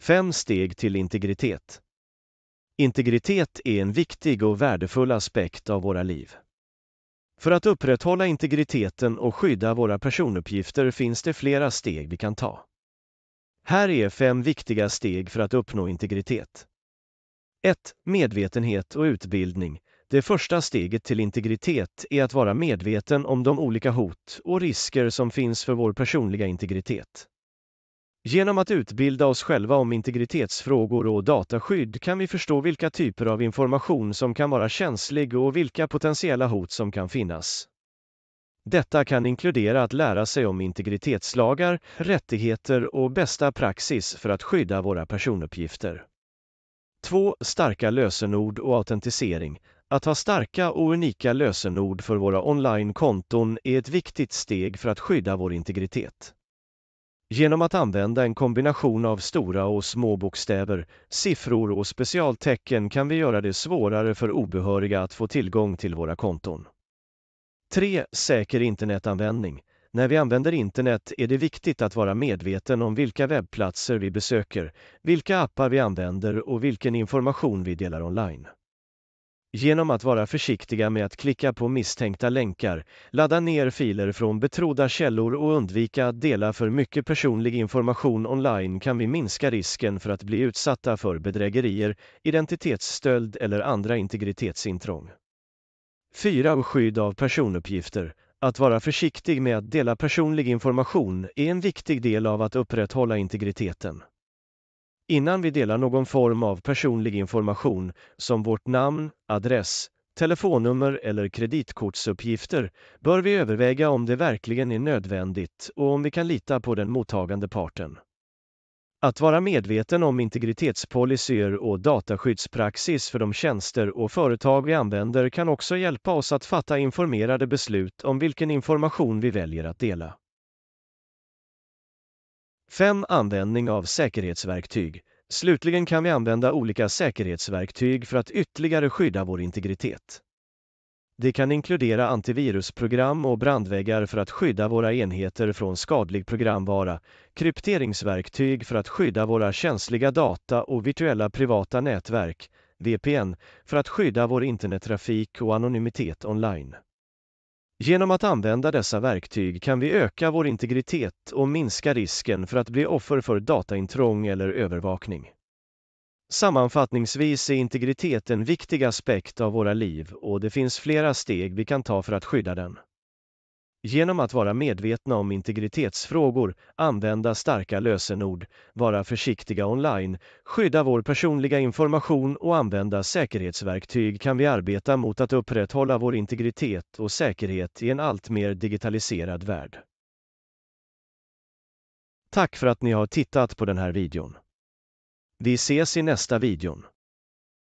Fem steg till integritet. Integritet är en viktig och värdefull aspekt av våra liv. För att upprätthålla integriteten och skydda våra personuppgifter finns det flera steg vi kan ta. Här är fem viktiga steg för att uppnå integritet. 1. Medvetenhet och utbildning. Det första steget till integritet är att vara medveten om de olika hot och risker som finns för vår personliga integritet. Genom att utbilda oss själva om integritetsfrågor och dataskydd kan vi förstå vilka typer av information som kan vara känslig och vilka potentiella hot som kan finnas. Detta kan inkludera att lära sig om integritetslagar, rättigheter och bästa praxis för att skydda våra personuppgifter. 2. Starka lösenord och autentisering. Att ha starka och unika lösenord för våra online-konton är ett viktigt steg för att skydda vår integritet. Genom att använda en kombination av stora och små bokstäver, siffror och specialtecken kan vi göra det svårare för obehöriga att få tillgång till våra konton. 3. Säker internetanvändning. När vi använder internet är det viktigt att vara medveten om vilka webbplatser vi besöker, vilka appar vi använder och vilken information vi delar online genom att vara försiktiga med att klicka på misstänkta länkar, ladda ner filer från betrodda källor och undvika att dela för mycket personlig information online kan vi minska risken för att bli utsatta för bedrägerier, identitetsstöld eller andra integritetsintrång. 4. Skydd av personuppgifter Att vara försiktig med att dela personlig information är en viktig del av att upprätthålla integriteten. Innan vi delar någon form av personlig information, som vårt namn, adress, telefonnummer eller kreditkortsuppgifter, bör vi överväga om det verkligen är nödvändigt och om vi kan lita på den mottagande parten. Att vara medveten om integritetspolicyer och dataskyddspraxis för de tjänster och företag vi använder kan också hjälpa oss att fatta informerade beslut om vilken information vi väljer att dela. 5. Användning av säkerhetsverktyg. Slutligen kan vi använda olika säkerhetsverktyg för att ytterligare skydda vår integritet. Det kan inkludera antivirusprogram och brandväggar för att skydda våra enheter från skadlig programvara, krypteringsverktyg för att skydda våra känsliga data och virtuella privata nätverk, VPN, för att skydda vår internettrafik och anonymitet online. Genom att använda dessa verktyg kan vi öka vår integritet och minska risken för att bli offer för dataintrång eller övervakning. Sammanfattningsvis är integritet en viktig aspekt av våra liv och det finns flera steg vi kan ta för att skydda den. Genom att vara medvetna om integritetsfrågor, använda starka lösenord, vara försiktiga online, skydda vår personliga information och använda säkerhetsverktyg kan vi arbeta mot att upprätthålla vår integritet och säkerhet i en alltmer digitaliserad värld. Tack för att ni har tittat på den här videon. Vi ses i nästa videon.